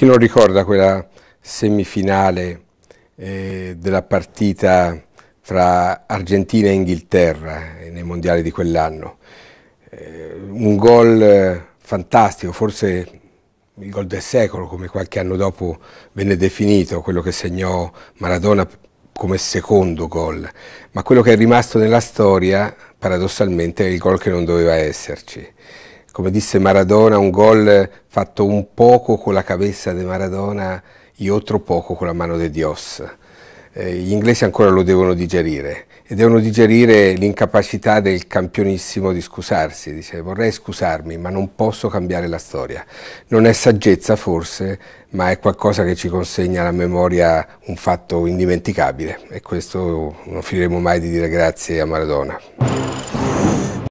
Chi non ricorda quella semifinale eh, della partita tra Argentina e Inghilterra eh, nei mondiali di quell'anno? Eh, un gol eh, fantastico, forse il gol del secolo, come qualche anno dopo venne definito, quello che segnò Maradona come secondo gol, ma quello che è rimasto nella storia paradossalmente è il gol che non doveva esserci come disse Maradona, un gol fatto un poco con la cabeza di Maradona e altro poco con la mano di Dios. Eh, gli inglesi ancora lo devono digerire e devono digerire l'incapacità del campionissimo di scusarsi. Dice vorrei scusarmi ma non posso cambiare la storia. Non è saggezza forse, ma è qualcosa che ci consegna alla memoria un fatto indimenticabile e questo non finiremo mai di dire grazie a Maradona.